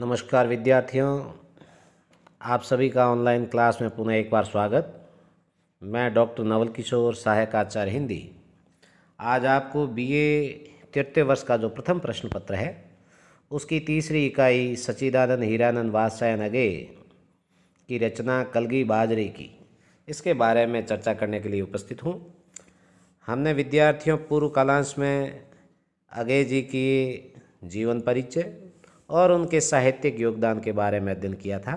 नमस्कार विद्यार्थियों आप सभी का ऑनलाइन क्लास में पुनः एक बार स्वागत मैं डॉक्टर नवल किशोर सहायक आचार्य हिंदी आज आपको बीए ए वर्ष का जो प्रथम प्रश्न पत्र है उसकी तीसरी इकाई सचिदानंद हीरानंद वादशाह नगे की रचना कलगी बाजरे की इसके बारे में चर्चा करने के लिए उपस्थित हूँ हमने विद्यार्थियों पूर्व कालांश में अगे जी की जीवन परिचय और उनके साहित्यिक योगदान के बारे में अध्ययन किया था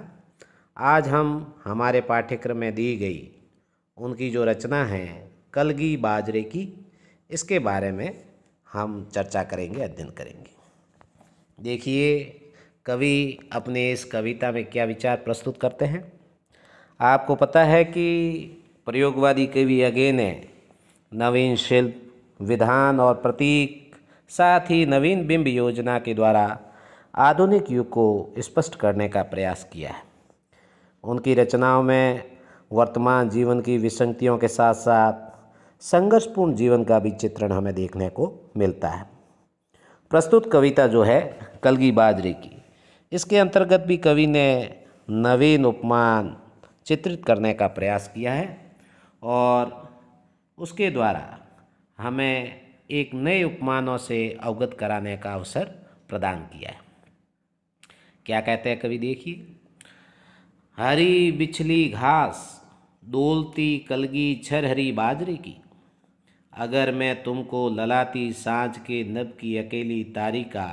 आज हम हमारे पाठ्यक्रम में दी गई उनकी जो रचना है कलगी बाजरे की इसके बारे में हम चर्चा करेंगे अध्ययन करेंगे देखिए कवि अपने इस कविता में क्या विचार प्रस्तुत करते हैं आपको पता है कि प्रयोगवादी कवि अगे ने नवीन शिल्प विधान और प्रतीक साथ ही नवीन बिंब योजना के द्वारा आधुनिक युग को स्पष्ट करने का प्रयास किया है उनकी रचनाओं में वर्तमान जीवन की विसंगतियों के साथ साथ संघर्षपूर्ण जीवन का भी चित्रण हमें देखने को मिलता है प्रस्तुत कविता जो है कलगी बाजरी की इसके अंतर्गत भी कवि ने नवीन उपमान चित्रित करने का प्रयास किया है और उसके द्वारा हमें एक नए उपमानों से अवगत कराने का अवसर प्रदान किया है क्या कहते हैं कभी देखिए हरी बिछली घास डोलती कलगी छर हरी बाजरे की अगर मैं तुमको ललाती सांझ के नब की अकेली तारिका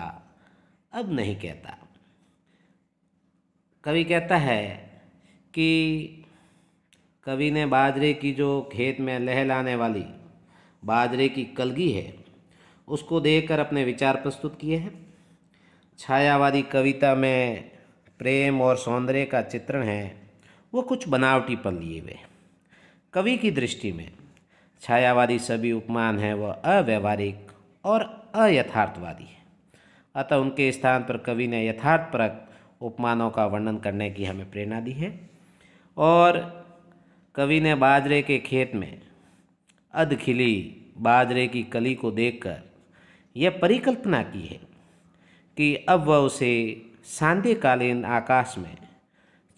अब नहीं कहता कवि कहता है कि कवि ने बाजरे की जो खेत में लहलाने वाली बाजरे की कलगी है उसको देखकर अपने विचार प्रस्तुत किए हैं छायावादी कविता में प्रेम और सौंदर्य का चित्रण है वो कुछ बनावटी पर लिए हुए कवि की दृष्टि में छायावादी सभी उपमान हैं वह अव्यवहारिक और अयथार्थवादी है अतः उनके स्थान पर कवि ने यथार्थपरक उपमानों का वर्णन करने की हमें प्रेरणा दी है और कवि ने बाजरे के खेत में अधखिली बाजरे की कली को देखकर यह परिकल्पना की है कि अब वह उसे सांध्यकालीन आकाश में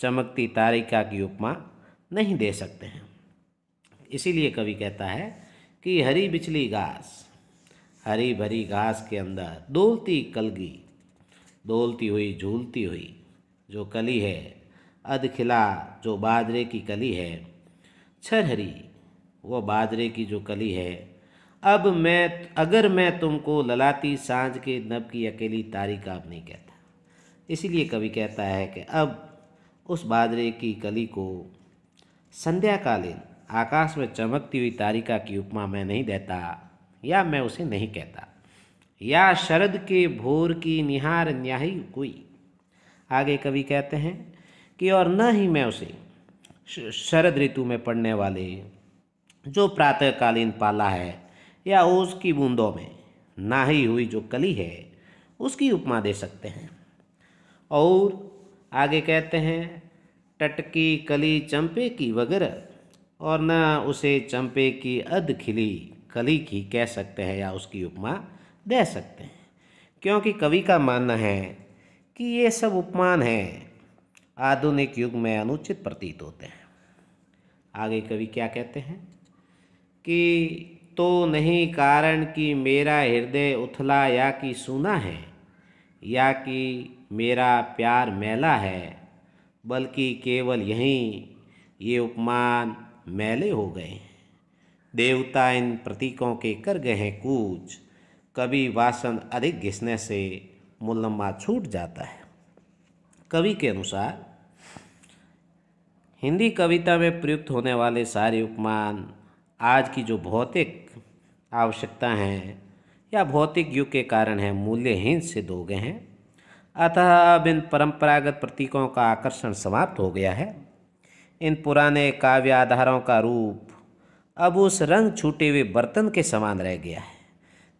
चमकती तारिका की उपमा नहीं दे सकते हैं इसीलिए कवि कहता है कि हरी बिचली घास हरी भरी घास के अंदर डोलती कलगी डोलती हुई झूलती हुई जो कली है अधखिला जो बाजरे की कली है छरहरी वो बाजरे की जो कली है अब मैं अगर मैं तुमको ललाती सांझ के नब की अकेली तारी का अब नहीं कहता इसीलिए कवि कहता है कि अब उस बादरे की कली को संध्याकालीन आकाश में चमकती हुई तारिका की उपमा मैं नहीं देता या मैं उसे नहीं कहता या शरद के भोर की निहार न्याही कोई आगे कवि कहते हैं कि और न ही मैं उसे शरद ऋतु में पड़ने वाले जो प्रातःकालीन पाला है या ओस की बूंदों में नाही हुई जो कली है उसकी उपमा दे सकते हैं और आगे कहते हैं टटकी कली चंपे की वगैरह और न उसे चंपे की अध खिली कली की कह सकते हैं या उसकी उपमा दे सकते हैं क्योंकि कवि का मानना है कि ये सब उपमान हैं आधुनिक युग में अनुचित प्रतीत होते हैं आगे कवि क्या कहते हैं कि तो नहीं कारण कि मेरा हृदय उथला या कि सूना है या कि मेरा प्यार मैला है बल्कि केवल यहीं ये उपमान मैले हो गए देवता इन प्रतीकों के कर गए हैं कूच कभी वासन अधिक घिसने से मुलम्मा छूट जाता है कवि के अनुसार हिंदी कविता में प्रयुक्त होने वाले सारे उपमान आज की जो भौतिक आवश्यकता हैं या भौतिक युग के कारण है मूल्यहीन सिद्ध हो गए हैं अतः अब इन परंपरागत प्रतीकों का आकर्षण समाप्त हो गया है इन पुराने काव्य आधारों का रूप अब उस रंग छूटे हुए बर्तन के समान रह गया है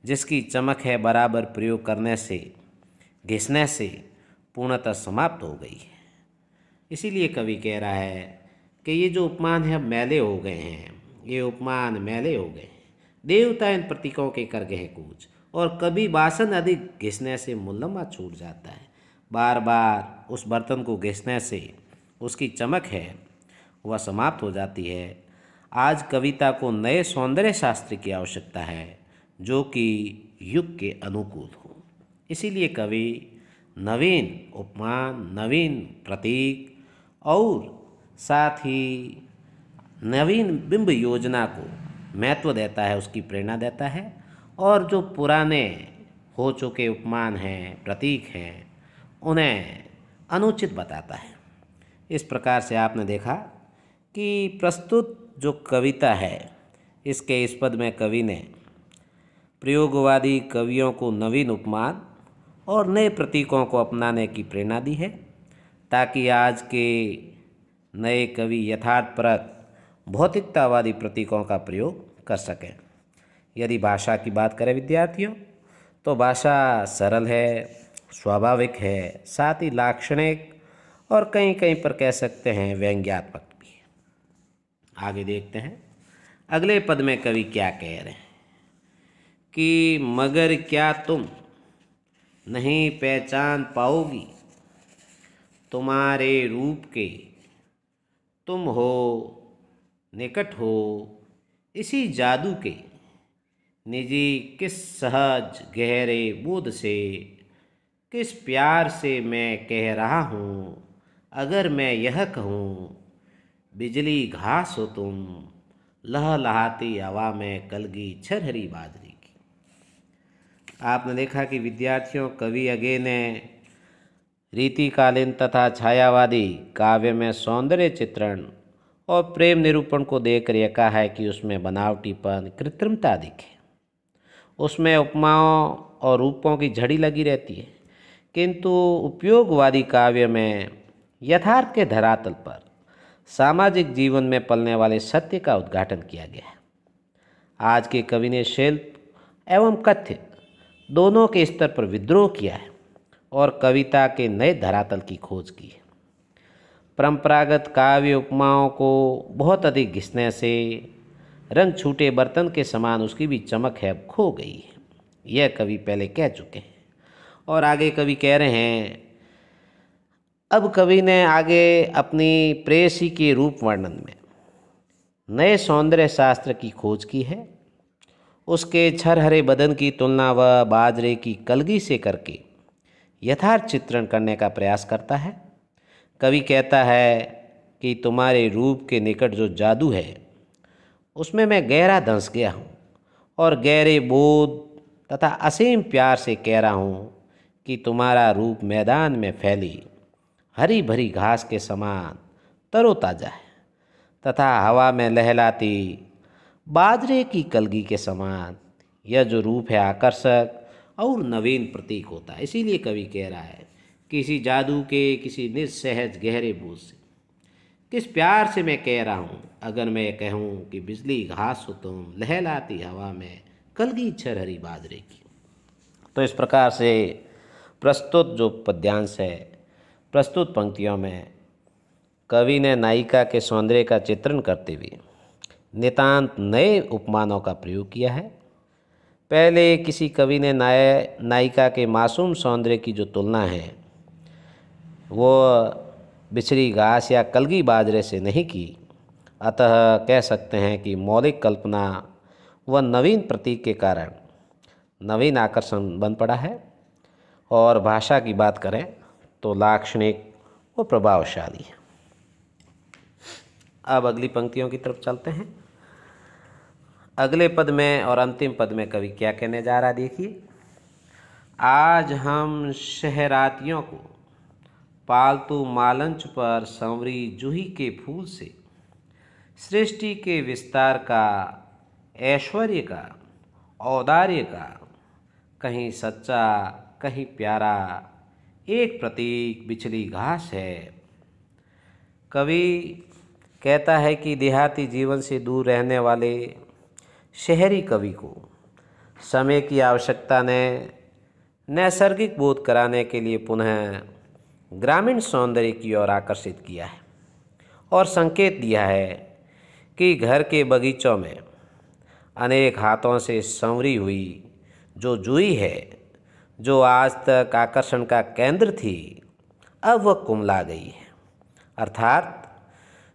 जिसकी चमक है बराबर प्रयोग करने से घिसने से पूर्णतः समाप्त हो गई है इसीलिए कवि कह रहा है कि ये जो उपमान है मैले हो गए हैं ये उपमान मैले हो गए हैं देवता इन प्रतीकों के कर गए कूच और कभी बासन आदि घिसने से मुल्लमा छूट जाता है बार बार उस बर्तन को घिसने से उसकी चमक है वह समाप्त हो जाती है आज कविता को नए सौंदर्य शास्त्र की आवश्यकता है जो कि युग के अनुकूल हो इसीलिए कवि नवीन उपमान नवीन प्रतीक और साथ ही नवीन बिंब योजना को महत्व देता है उसकी प्रेरणा देता है और जो पुराने हो चुके उपमान हैं प्रतीक हैं उन्हें अनुचित बताता है इस प्रकार से आपने देखा कि प्रस्तुत जो कविता है इसके इस पद में कवि ने प्रयोगवादी कवियों को नवीन उपमान और नए प्रतीकों को अपनाने की प्रेरणा दी है ताकि आज के नए कवि यथार्थ परत भौतिकतावादी प्रतीकों का प्रयोग कर सकें यदि भाषा की बात करें विद्यार्थियों तो भाषा सरल है स्वाभाविक है साथ ही लाक्षणिक और कहीं कहीं पर कह सकते हैं व्यंग्यात्मक भी है आगे देखते हैं अगले पद में कवि क्या कह रहे हैं कि मगर क्या तुम नहीं पहचान पाओगी तुम्हारे रूप के तुम हो निकट हो इसी जादू के निजी किस सहज गहरे बोध से किस प्यार से मैं कह रहा हूँ अगर मैं यह कहूँ बिजली घास हो तुम लहलहाती हवा में कलगी छरहरी बाजरी की आपने देखा कि विद्यार्थियों कवि अगे ने रीतिकालीन तथा छायावादी काव्य में सौंदर्य चित्रण और प्रेम निरूपण को देख यह कहा है कि उसमें बनावटीपन कृत्रिमता दिखे उसमें उपमाओं और रूपों की झड़ी लगी रहती है किंतु उपयोगवादी काव्य में यथार्थ के धरातल पर सामाजिक जीवन में पलने वाले सत्य का उद्घाटन किया गया है आज के कवि ने शिल्प एवं कथ्य दोनों के स्तर पर विद्रोह किया है और कविता के नए धरातल की खोज की है परंपरागत काव्य उपमाओं को बहुत अधिक घिसने से रंग छूटे बर्तन के समान उसकी भी चमक है अब खो गई है यह कवि पहले कह चुके हैं और आगे कवि कह रहे हैं अब कवि ने आगे अपनी प्रेसी के रूप वर्णन में नए सौंदर्य शास्त्र की खोज की है उसके छरहरे बदन की तुलना वह बाजरे की कलगी से करके यथार्थ चित्रण करने का प्रयास करता है कवि कहता है कि तुम्हारे रूप के निकट जो जादू है उसमें मैं गहरा धंस गया हूँ और गहरे बोध तथा असीम प्यार से कह रहा हूँ कि तुम्हारा रूप मैदान में फैली हरी भरी घास के समान तरोताज़ा है तथा हवा में लहलाती बाजरे की कलगी के समान यह जो रूप है आकर्षक और नवीन प्रतीक होता है इसीलिए कवि कह रहा है किसी जादू के किसी निस्सहज गहरे बोझ से किस प्यार से मैं कह रहा हूँ अगर मैं कहूँ कि बिजली घास हो तुम लहलाती हवा में कलगी छर हरी बाजरे की तो इस प्रकार से प्रस्तुत जो पद्यांश है प्रस्तुत पंक्तियों में कवि ने नायिका के सौंदर्य का चित्रण करते हुए नितांत नए उपमानों का प्रयोग किया है पहले किसी कवि ने नाय नायिका के मासूम सौंदर्य की जो तुलना है वो बिछरी घास या कलगी बाजरे से नहीं की अतः कह सकते हैं कि मौलिक कल्पना व नवीन प्रतीक के कारण नवीन आकर्षण बन पड़ा है और भाषा की बात करें तो लाक्षणिक व प्रभावशाली है अब अगली पंक्तियों की तरफ चलते हैं अगले पद में और अंतिम पद में कवि क्या कहने जा रहा देखिए आज हम शहरातियों को पालतू मालंच पर संवरी जूही के फूल से सृष्टि के विस्तार का ऐश्वर्य का औदार्य का कहीं सच्चा कहीं प्यारा एक प्रतीक बिछली घास है कवि कहता है कि देहाती जीवन से दूर रहने वाले शहरी कवि को समय की आवश्यकता ने नैसर्गिक बोध कराने के लिए पुनः ग्रामीण सौंदर्य की ओर आकर्षित किया है और संकेत दिया है कि घर के बगीचों में अनेक हाथों से संवरी हुई जो जुई है जो आज तक आकर्षण का केंद्र थी अब वह कुमला गई है अर्थात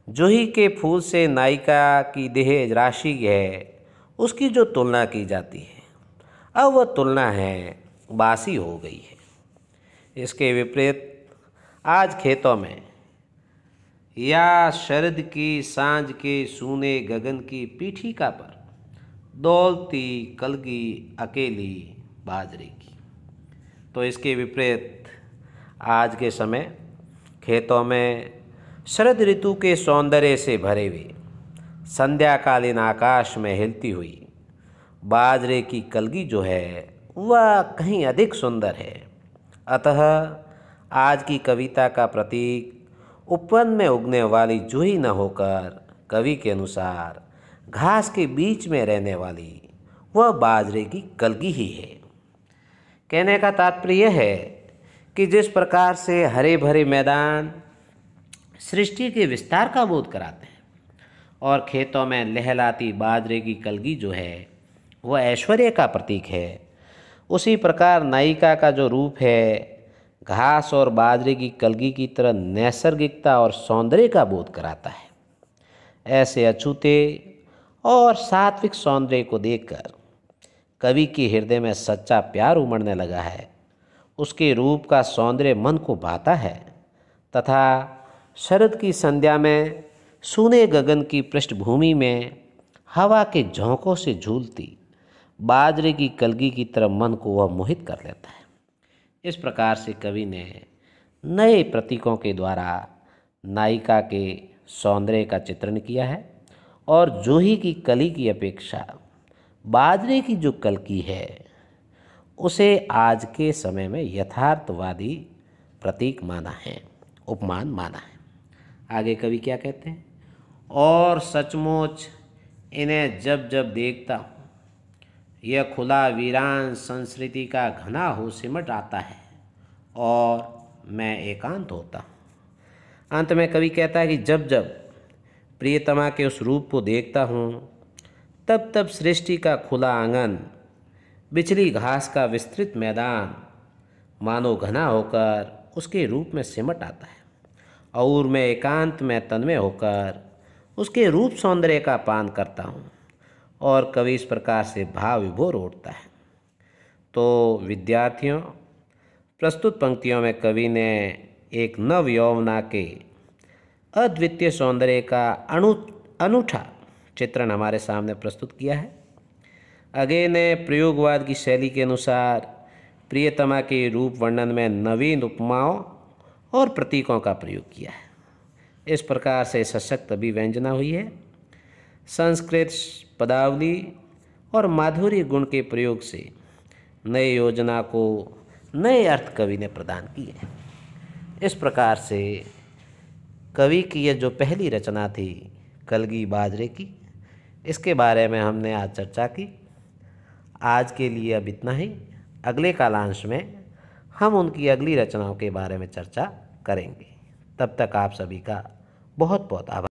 जूही के फूल से नायिका की दहेज राशि है उसकी जो तुलना की जाती है अब वह तुलना है बासी हो गई है इसके विपरीत आज खेतों में या शरद की सांझ के सूने गगन की पीठिका पर दौलती कलगी अकेली बाजरे की तो इसके विपरीत आज के समय खेतों में शरद ऋतु के सौंदर्य से भरे हुए संध्याकालीन आकाश में हिलती हुई बाजरे की कलगी जो है वह कहीं अधिक सुंदर है अतः आज की कविता का प्रतीक उपवन में उगने वाली जूही न होकर कवि के अनुसार घास के बीच में रहने वाली वह बाजरे की कलगी ही है कहने का तात्पर्य है कि जिस प्रकार से हरे भरे मैदान सृष्टि के विस्तार का बोध कराते हैं और खेतों में लहलाती बाजरे की कलगी जो है वह ऐश्वर्य का प्रतीक है उसी प्रकार नायिका का जो रूप है घास और बाजरे की कलगी की तरह नैसर्गिकता और सौंदर्य का बोध कराता है ऐसे अछूते और सात्विक सौंदर्य को देखकर कवि के हृदय में सच्चा प्यार उमड़ने लगा है उसके रूप का सौंदर्य मन को भाता है तथा शरद की संध्या में सूने गगन की पृष्ठभूमि में हवा के झोंकों से झूलती बाजरे की कलगी की तरह मन को वह मोहित कर लेता है इस प्रकार से कवि ने नए प्रतीकों के द्वारा नायिका के सौंदर्य का चित्रण किया है और जूही की कली की अपेक्षा बाजरे की जो कलकी है उसे आज के समय में यथार्थवादी प्रतीक माना है उपमान माना है आगे कवि क्या कहते हैं और सचमुच इन्हें जब जब देखता हूँ यह खुला वीरान संस्कृति का घना हो सिमट आता है और मैं एकांत होता हूँ अंत में कवि कहता है कि जब जब प्रियतमा के उस रूप को देखता हूँ तब तब सृष्टि का खुला आंगन बिछली घास का विस्तृत मैदान मानो घना होकर उसके रूप में सिमट आता है और मैं एकांत में तन्मय होकर उसके रूप सौंदर्य का पान करता हूँ और कवि इस प्रकार से भाव विभोर उठता है तो विद्यार्थियों प्रस्तुत पंक्तियों में कवि ने एक नव यौवना के अद्वितीय सौंदर्य का अनु अनूठा चित्रण हमारे सामने प्रस्तुत किया है अगे ने प्रयोगवाद की शैली के अनुसार प्रियतमा के रूप वर्णन में नवीन उपमाओं और प्रतीकों का प्रयोग किया है इस प्रकार से सशक्त अभिव्यंजना हुई है संस्कृत पदावली और माधुरी गुण के प्रयोग से नए योजना को नए अर्थ कवि ने प्रदान किए इस प्रकार से कवि की यह जो पहली रचना थी कलगी बाजरे की इसके बारे में हमने आज चर्चा की आज के लिए अब इतना ही अगले कालांश में हम उनकी अगली रचनाओं के बारे में चर्चा करेंगे तब तक आप सभी का बहुत बहुत आभार